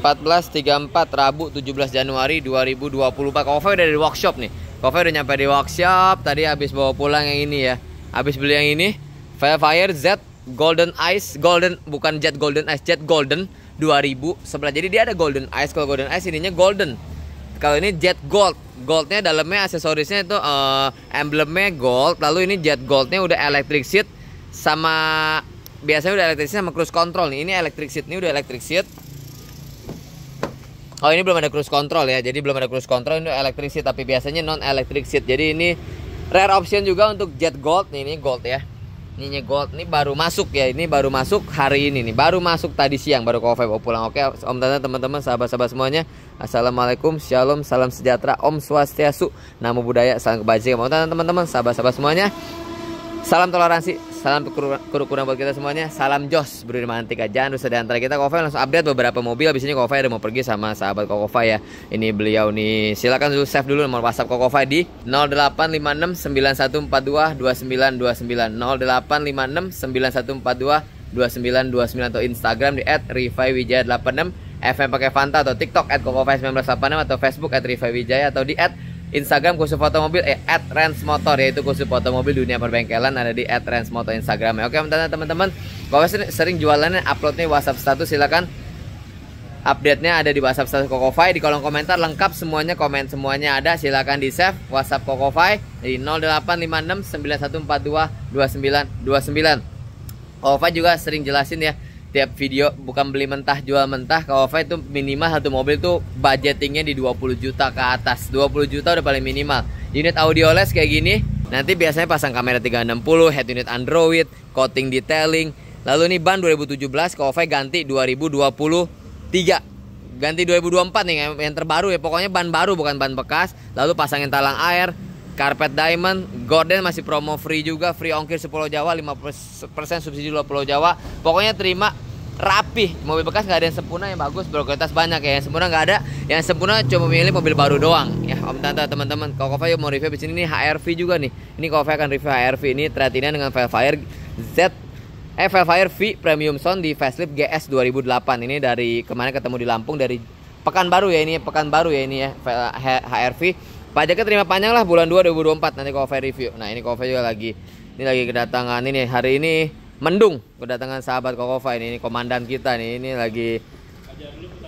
1434 Rabu 17 Januari 2024 Kofe udah di workshop nih Kofe udah nyampe di workshop Tadi habis bawa pulang yang ini ya Habis beli yang ini Fire Z Golden Ice Golden Bukan Jet Golden Ice Jet Golden 2000 sebelah Jadi dia ada Golden Ice Kalau Golden Ice ininya Golden Kalau ini Jet Gold Goldnya dalamnya aksesorisnya itu uh, Emblemnya gold Lalu ini Jet Goldnya udah electric seat Sama Biasanya udah electric seat sama cruise control nih Ini electric seat Ini udah electric seat Oh ini belum ada cruise control ya, jadi belum ada cruise control ini electric seat tapi biasanya non electric seat. Jadi ini rare option juga untuk Jet Gold nih, ini Gold ya. Ini Gold ini baru masuk ya, ini baru masuk hari ini nih, baru masuk tadi siang baru Kovac mau pulang. Oke, Om Tante teman-teman sahabat-sahabat semuanya, Assalamualaikum, Shalom, salam sejahtera, Om Swastiastu, Namo Buddhaya, salam kebajikan. Om Tante teman-teman sahabat-sahabat semuanya, salam toleransi, salam kurang-kurang buat kita semuanya. Salam Jos, Bro Mantika Jandu antara kita Kova langsung update beberapa mobil Abis ini Kova ada mau pergi sama sahabat Kova ya. Ini beliau nih. Silakan dulu save dulu nomor WhatsApp Kova di 085691422929 085691422929 atau Instagram di @rifawijaya86 FM pakai Fanta atau TikTok @kokofa1986 atau Facebook @rifawijaya atau di Instagram khusus foto mobil eh at Motor yaitu khusus foto mobil dunia perbengkelan ada di at Motor Instagram. Ya, oke teman-teman, kalau sering jualannya uploadnya WhatsApp status silakan update-nya ada di WhatsApp status Kokofai di kolom komentar lengkap semuanya komen semuanya ada silakan di save WhatsApp Kokofai di 0856 9142 2929 Kokofai juga sering jelasin ya tiap video bukan beli mentah jual mentah Kawava itu minimal satu mobil tuh budgetingnya di 20 juta ke atas 20 juta udah paling minimal unit audio les kayak gini nanti biasanya pasang kamera 360 head unit android coating detailing lalu nih ban 2017 Kawava ganti 2023 ganti 2024 nih yang terbaru ya pokoknya ban baru bukan ban bekas lalu pasangin talang air Carpet Diamond, Gordon masih promo free juga, free ongkir 10 Jawa, 5% subsidi 20 Jawa. Pokoknya terima rapih mobil bekas nggak ada yang sempurna yang bagus berkualitas banyak ya yang sempurna nggak ada yang sempurna cuma milih mobil baru doang ya om tante teman-teman kalau Kova mau review di sini ini HRV juga nih ini kau akan review HRV ini terhatinya dengan Velfire Z eh Velfire V Premium Sound di facelift GS 2008 ini dari kemarin ketemu di Lampung dari Pekanbaru ya ini ya, Pekanbaru ya ini ya HRV pajaknya terima panjang lah bulan 2 2024 nanti kau review nah ini kau juga lagi ini lagi kedatangan ini hari ini Mendung kedatangan sahabat Kokova ini, ini komandan kita nih ini lagi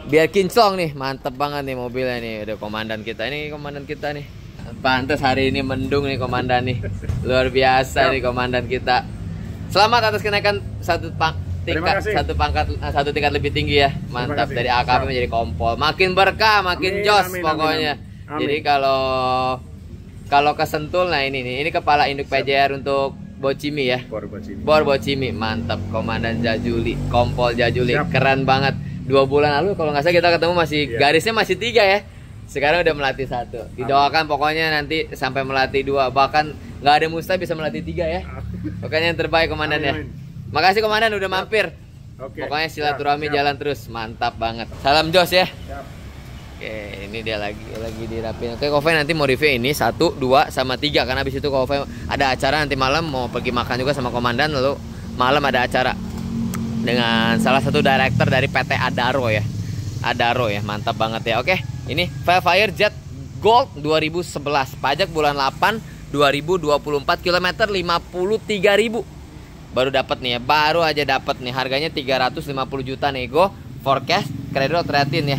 biar kinclong nih mantep banget nih mobilnya nih udah komandan kita ini komandan kita nih pantas hari ini mendung nih komandan nih luar biasa nih komandan kita selamat atas kenaikan satu pang tingkat satu pangkat eh, satu tingkat lebih tinggi ya mantap dari AKP menjadi kompol makin berkah makin amin, jos amin, pokoknya amin, amin. jadi kalau kalau kesentul nah ini nih ini kepala induk PJR untuk Bocimi ya. Bor Bocimi. Bor Bocimi, mantap. Komandan Jajuli, Kompol Jajuli, Siap. keren banget. Dua bulan lalu kalau nggak salah kita ketemu masih yeah. garisnya masih tiga ya. Sekarang udah melatih satu. Didoakan Amin. pokoknya nanti sampai melatih dua, bahkan nggak ada mustah bisa melatih tiga ya. Pokoknya yang terbaik komandan ya. Makasih komandan udah mampir. Oke. Pokoknya silaturahmi jalan terus, mantap banget. Salam Jos ya. Siap. Oke, ini dia lagi lagi dirapin. Oke, Kofe nanti mau review ini satu, dua, sama tiga. Karena habis itu Kofe ada acara nanti malam mau pergi makan juga sama komandan. Lalu malam ada acara dengan salah satu director dari PT Adaro ya. Adaro ya, mantap banget ya. Oke, ini Fire Jet Gold 2011, pajak bulan 8 2024 km ribu Baru dapat nih ya, baru aja dapat nih. Harganya 350 juta nego, forecast Credit Retin ya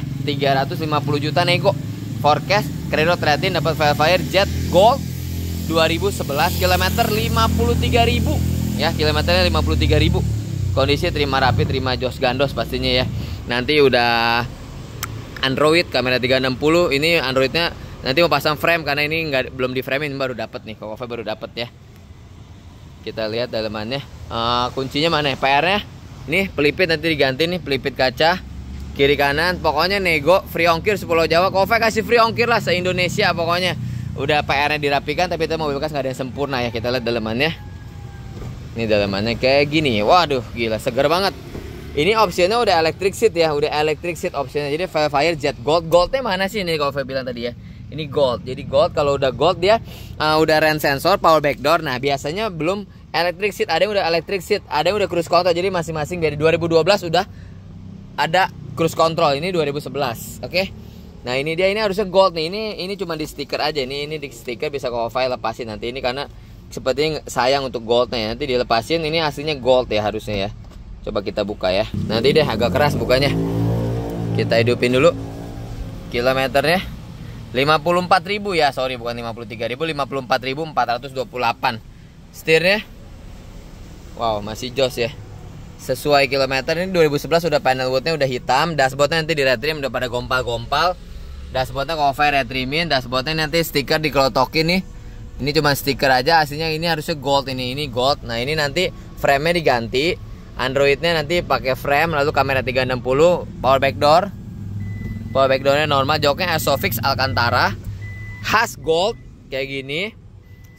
350 juta nego forecast Credit Retin dapat Velfire Jet Gold 2011 kilometer 53 ribu ya kilometernya 53 ribu kondisi terima rapi terima jos gandos pastinya ya nanti udah Android kamera 360 ini Androidnya nanti mau pasang frame karena ini nggak belum di frame ini baru dapat nih Kokofe baru dapat ya kita lihat dalemannya uh, kuncinya mana ya PR nya nih pelipit nanti diganti nih pelipit kaca kiri kanan pokoknya nego free ongkir 10 Jawa Kofe kasih free ongkir lah se Indonesia pokoknya udah PR-nya dirapikan tapi itu mobil bekas nggak ada yang sempurna ya kita lihat dalemannya ini dalemannya kayak gini waduh gila seger banget ini opsinya udah electric seat ya udah electric seat opsinya jadi Fire Jet Gold Goldnya mana sih ini kalau bilang tadi ya ini gold jadi gold kalau udah gold dia uh, udah rain sensor power back door nah biasanya belum electric seat ada yang udah electric seat ada yang udah cruise control jadi masing-masing dari 2012 udah ada Cruise Control ini 2011, oke? Okay? Nah, ini dia ini harusnya gold nih. Ini ini cuma di stiker aja. Ini ini di stiker bisa kau file lepasin nanti ini karena seperti sayang untuk goldnya. Nanti dilepasin ini aslinya gold ya harusnya ya. Coba kita buka ya. Nanti deh agak keras bukanya. Kita hidupin dulu. Kilometernya 54.000 ya. Sorry bukan 53.000, 54.428. Setirnya Wow, masih jos ya sesuai kilometer ini 2011 sudah panel woodnya udah hitam dashboardnya nanti di retrim udah pada gompal-gompal dashboardnya cover retrimin dashboardnya nanti stiker dikelotokin nih ini cuma stiker aja aslinya ini harusnya gold ini ini gold nah ini nanti frame-nya diganti Androidnya nanti pakai frame lalu kamera 360 power back door power back doornya normal joknya Isofix Alcantara khas gold kayak gini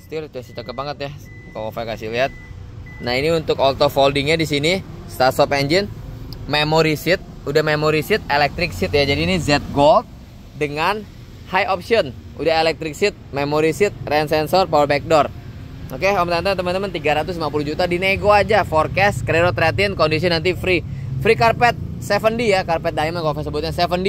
still tuh cakep banget ya kalau kasih lihat Nah ini untuk auto foldingnya di sini start stop engine, memory seat, udah memory seat, electric seat ya. Jadi ini Z Gold dengan high option, udah electric seat, memory seat, rain sensor, power back door. Oke, Om Tante teman-teman 350 juta dinego aja forecast kredit rating, kondisi nanti free. Free carpet 7D ya, carpet diamond kalau sebutnya 7D.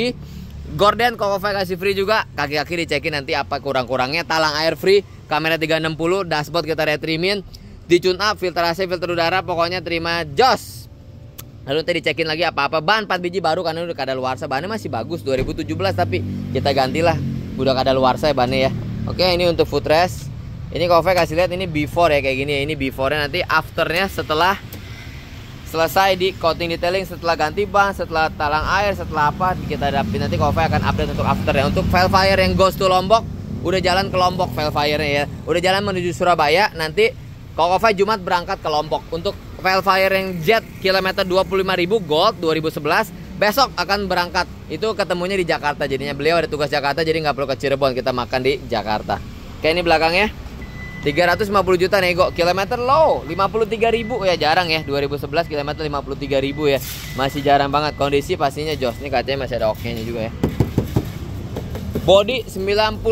Gorden kau kasih free juga Kaki-kaki dicekin nanti apa kurang-kurangnya Talang air free Kamera 360 Dashboard kita retrimin di tune up filter AC filter udara pokoknya terima jos lalu tadi cekin lagi apa-apa ban 4 biji baru karena udah kada luar bannya masih bagus 2017 tapi kita gantilah udah kada luar ya bannya ya oke ini untuk footrest ini kofe kasih lihat ini before ya kayak gini ya. ini before nya nanti afternya setelah selesai di coating detailing setelah ganti ban setelah talang air setelah apa kita dapat nanti kofe akan update untuk after ya untuk Velfire yang goes to Lombok udah jalan ke Lombok Velfire nya ya udah jalan menuju Surabaya nanti Kokova Jumat berangkat ke Lombok untuk Velfire yang jet kilometer 25.000 gold 2011 besok akan berangkat itu ketemunya di Jakarta jadinya beliau ada tugas Jakarta jadi nggak perlu ke Cirebon kita makan di Jakarta kayak ini belakangnya 350 juta nego kilometer low ribu ya jarang ya 2011 kilometer ribu ya masih jarang banget kondisi pastinya Jos ini katanya masih ada oke nya juga ya Body 95%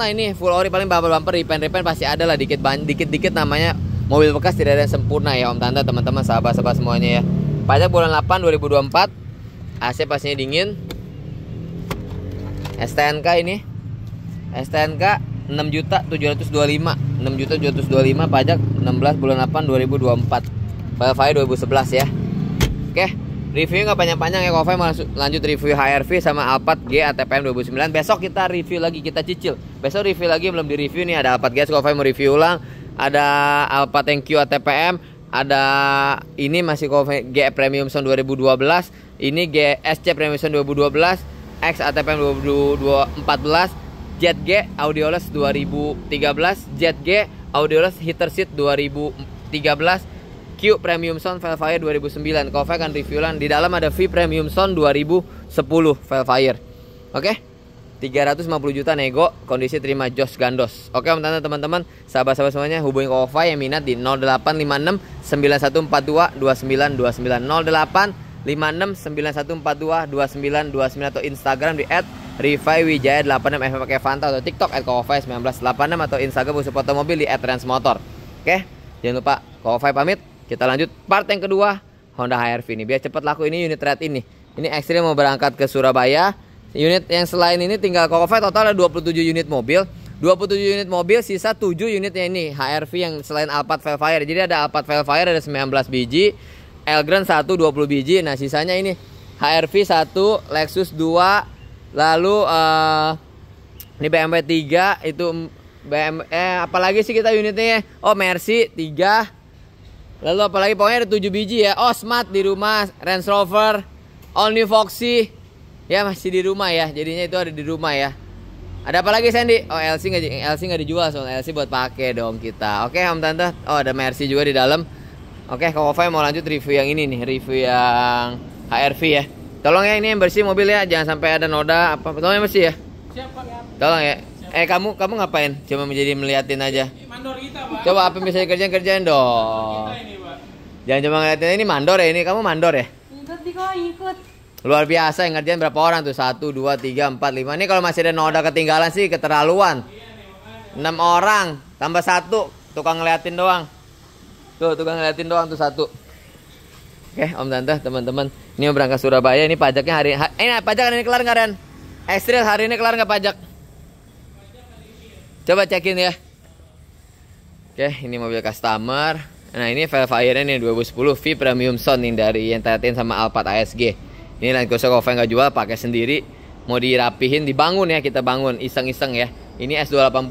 lah ini full ori paling bumper-bumper repaint-repaint pasti ada lah dikit dikit-dikit namanya mobil bekas tidak ada yang sempurna ya Om Tante teman-teman sahabat-sahabat semuanya ya. Pajak bulan 8 2024 AC pastinya dingin. STNK ini STNK 6 juta 725 6 juta 725 pajak 16 bulan 8 2024 file 2011 ya oke Review nggak panjang-panjang ya Kofi masuk lanjut review HRV sama Alphard G ATPM 2009. Besok kita review lagi kita cicil. Besok review lagi belum direview nih ada Alphard G Kofi mau review ulang. Ada Alphard ThanQ ATPM, ada ini masih Kofi G Premium Sound 2012, ini G SC Premium Sound 2012, X ATPM 2014, Jet G Audioless 2013, Jet G Audioless Heater Seat 2013 Premium Sound Velfire 2009 akan review reviewan di dalam ada V Premium Sound 2010 Velfire oke okay? 350 juta nego kondisi terima Jos Gandos oke okay, teman-teman teman-teman sahabat-sahabat semuanya hubungi Kovac yang minat di 0856 9142 2929 0856 9142 2929 atau Instagram di at Rifai Wijaya 86 FM pakai Fanta atau TikTok at 1986 atau Instagram busu foto mobil di at Transmotor oke okay? jangan lupa Kofai pamit kita lanjut part yang kedua Honda HR-V ini. Biar cepat laku ini unit red ini. Ini ekstrim mau berangkat ke Surabaya. Unit yang selain ini tinggal Kokove total ada 27 unit mobil. 27 unit mobil sisa 7 unitnya ini HRV yang selain Alphard Velfire. Jadi ada Alphard Velfire ada 19 biji, Elgrand 1 20 biji. Nah, sisanya ini HRV 1, Lexus 2, lalu uh, ini BMW 3 itu BMW eh apalagi sih kita unitnya? Oh, Mercy 3 Lalu apalagi pokoknya ada 7 biji ya. Oh smart di rumah, Range Rover, All New Foxy. Ya masih di rumah ya. Jadinya itu ada di rumah ya. Ada apa lagi Sandy? Oh LC nggak LC nggak dijual soalnya LC buat pakai dong kita. Oke Om Tante. Oh ada Mercy juga di dalam. Oke Kak Ovi mau lanjut review yang ini nih, review yang HRV ya. Tolong ya ini yang bersih mobil ya, jangan sampai ada noda apa. Tolong yang bersih ya. Siap Tolong ya. Eh kamu kamu ngapain? Cuma menjadi melihatin aja. Coba apa yang bisa dikerjain kerjain dong. Jangan cuma ngeliatin ini mandor ya ini. Kamu mandor ya? Ikut kok ikut. Luar biasa yang ngerjain berapa orang tuh? Satu, dua, tiga, empat, lima. Ini kalau masih ada noda ketinggalan sih keterlaluan. Enam orang tambah satu tukang ngeliatin doang. Tuh tukang ngeliatin doang tuh satu. Oke, Om Tante, teman-teman. Ini berangkat Surabaya, ini pajaknya hari, eh ini pajak hari ini kelar nggak, Ren? Estril eh, hari ini kelar nggak pajak? Coba cekin ya. Oke, ini mobil customer. Nah, ini Velfire-nya nih 2010 V Premium Sound nih dari yang tayatin sama Alphard ASG. Ini Land Cruiser Coven nggak jual, pakai sendiri. Mau dirapihin, dibangun ya, kita bangun iseng-iseng ya. Ini S280.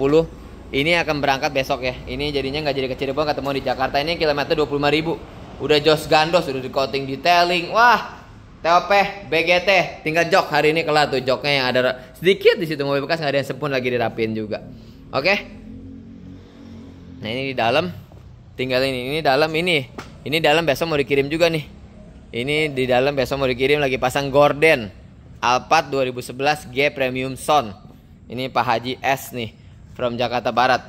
Ini akan berangkat besok ya. Ini jadinya nggak jadi kecil pun ketemu di Jakarta ini kilometer 25 ribu. Udah jos gandos, udah di coating detailing. Wah, TOP, BGT, tinggal jok hari ini kelar tuh joknya yang ada sedikit di situ mobil bekas nggak ada yang sempurna lagi dirapin juga. Oke. Okay? Nah, ini di dalam. Tinggal ini. Ini dalam ini. Ini dalam besok mau dikirim juga nih. Ini di dalam besok mau dikirim lagi pasang gorden. Alphard 2011 G Premium Sound. Ini Pak Haji S nih from Jakarta Barat.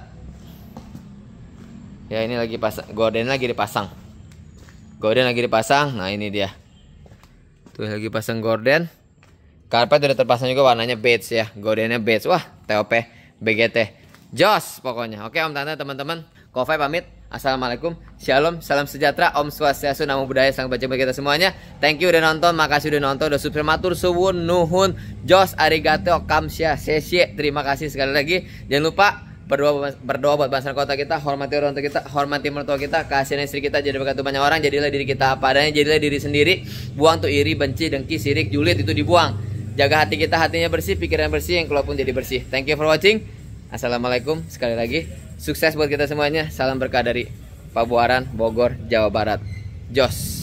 Ya, ini lagi pasang gorden lagi dipasang. Gorden lagi dipasang. Nah, ini dia. Tuh lagi pasang gorden. Karpet udah terpasang juga warnanya beige ya. Gordennya beige. Wah, TOP BGT. Jos pokoknya. Oke Om Tante teman-teman, Kofai pamit. Assalamualaikum, Shalom, salam sejahtera, Om Swastiastu, Namo Buddhaya, Sang baca bagi kita semuanya. Thank you udah nonton, makasih udah nonton, udah subscribe, matur suwun, nuhun, jos, arigato, kamsya, sesye. Terima kasih sekali lagi. Jangan lupa berdoa berdoa buat bangsa kota kita, hormati orang tua kita, hormati mertua kita, kasihan istri kita, jadi berkat banyak orang, jadilah diri kita apa adanya, jadilah diri sendiri. Buang tuh iri, benci, dengki, sirik, julid itu dibuang. Jaga hati kita, hatinya bersih, pikiran bersih, yang kalaupun jadi bersih. Thank you for watching. Assalamualaikum sekali lagi. Sukses buat kita semuanya. Salam berkah dari Pabuaran, Bogor, Jawa Barat. Jos.